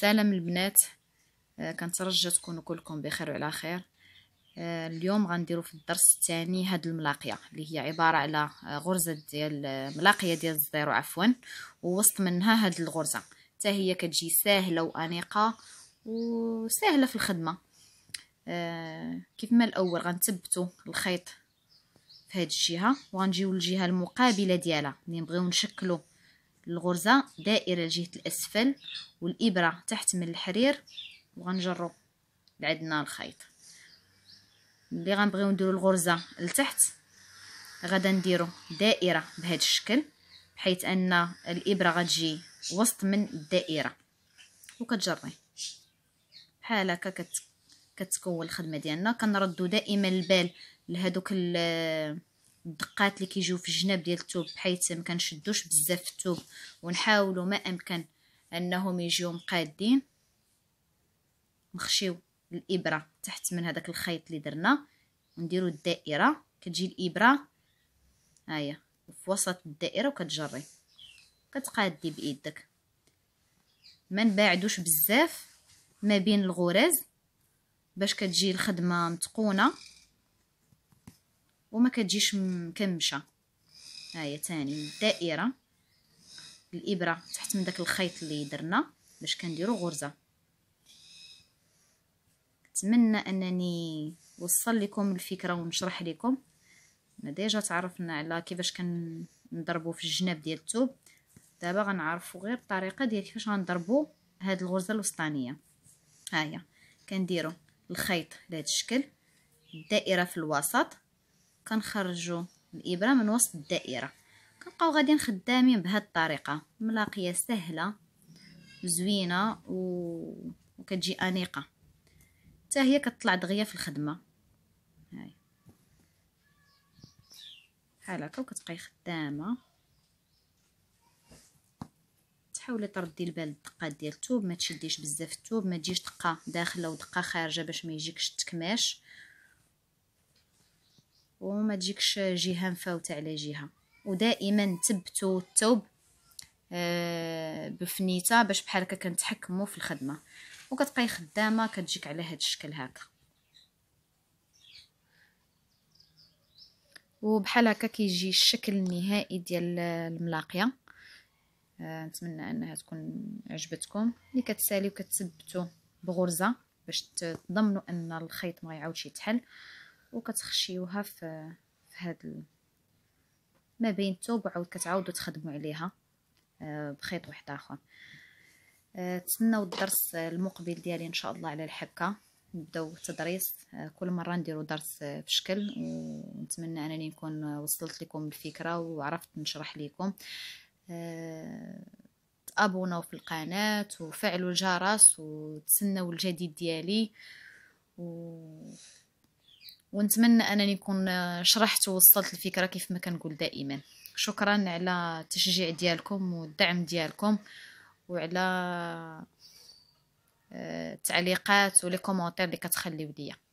سلام البنات آه، كنترجى تكونوا كلكم بخير وعلى خير آه، اليوم غنديروا في الدرس الثاني هاد الملاقيه اللي هي عباره على غرزه ديال آه، ملاقيه ديال الزيرو عفوا ووسط منها هاد الغرزه حتى هي كتجي ساهله وانيقه وسهله في الخدمه كيف ما الاول غنثبتوا الخيط في هاد الجهه وغنجيو للجهه المقابله ديالها ملي نبغيو نشكلوا الغرزة دائرة لجهة الأسفل والإبرة تحت من الحرير وغنجرو لعدنا الخيط ملي غنبغيو نديرو الغرزة لتحت غادا نديرو دائرة بهذا الشكل بحيث أن الإبرة غتجي وسط من الدائرة وكتجري بحال هكا كت كتكون الخدمة ديالنا كنردو دائما البال ال- الدقات اللي كيجيو في الجناب ديال الثوب بحيث ما كنشدوش بزاف في الثوب ونحاولوا ما امكن انهم يجيو مقادين نخشيو الابره تحت من هذاك الخيط اللي درنا ونديروا الدائره كتجي الابره هيا في وسط الدائره وكتجري كتقادي بايدك ما نباعدوش بزاف ما بين الغرز باش كتجي الخدمه متقونه وما كتجيش مكمشه هاهي تاني دائره الابره تحت من داك الخيط اللي درنا باش كنديرو غرزه نتمنى انني وصل لكم الفكره ونشرح لكم ديجا تعرفنا على كيفاش كنضربوا في الجناب ديال الثوب دابا غنعرفوا غير الطريقه ديال كيفاش غنضربوا هاد الغرزه الوسطانيه ها هي كنديروا الخيط لهذا الشكل الدائره في الوسط كنخرجوا الابره من وسط الدائره كنبقاو غاديين خدامين بهاد الطريقه ملاقيه سهله زوينه و... وكتجي انيقه حتى هي كتطلع دغيا في الخدمه هاي بحال هكا وكتبقاي خدامه تحاولي تردي البال الدقات ديال الثوب ما تشديش بزاف الثوب ما تجيش دقه داخله ودقه خارجه باش ما يجيكش التكماش وما تجيكش جهه مفاوته على جهه ودائما تبتو التوب آه بفنيته باش بحال هكا كنتحكموا في الخدمه وكتبقاي خدامه كتجيك على هذا الشكل هكا وبحال هكا كيجي الشكل النهائي ديال الملاقيه آه نتمنى انها تكون عجبتكم اللي كتسالي وكتثبتوا بغرزه باش تضمنوا ان الخيط ما يعاودش يتحل وكتخشيوها في في هاد ما بين التوب وعاود كتعاودوا تخدموا عليها آه، بخيط واحد اخر آه، تسناو الدرس المقبل ديالي ان شاء الله على الحكه نبداو التدريس آه، كل مره نديرو درس بشكل ونتمنى انني نكون وصلت لكم الفكره وعرفت نشرح لكم تابوناو في القناه وفعلوا الجرس وتسناو الجديد ديالي و ونتمنى انني نكون آه، شرحت ووصلت الفكره كيف ما كنقول دائما شكرا على التشجيع ديالكم والدعم ديالكم وعلى آه، التعليقات ولي كومونتير اللي كتخليو ليا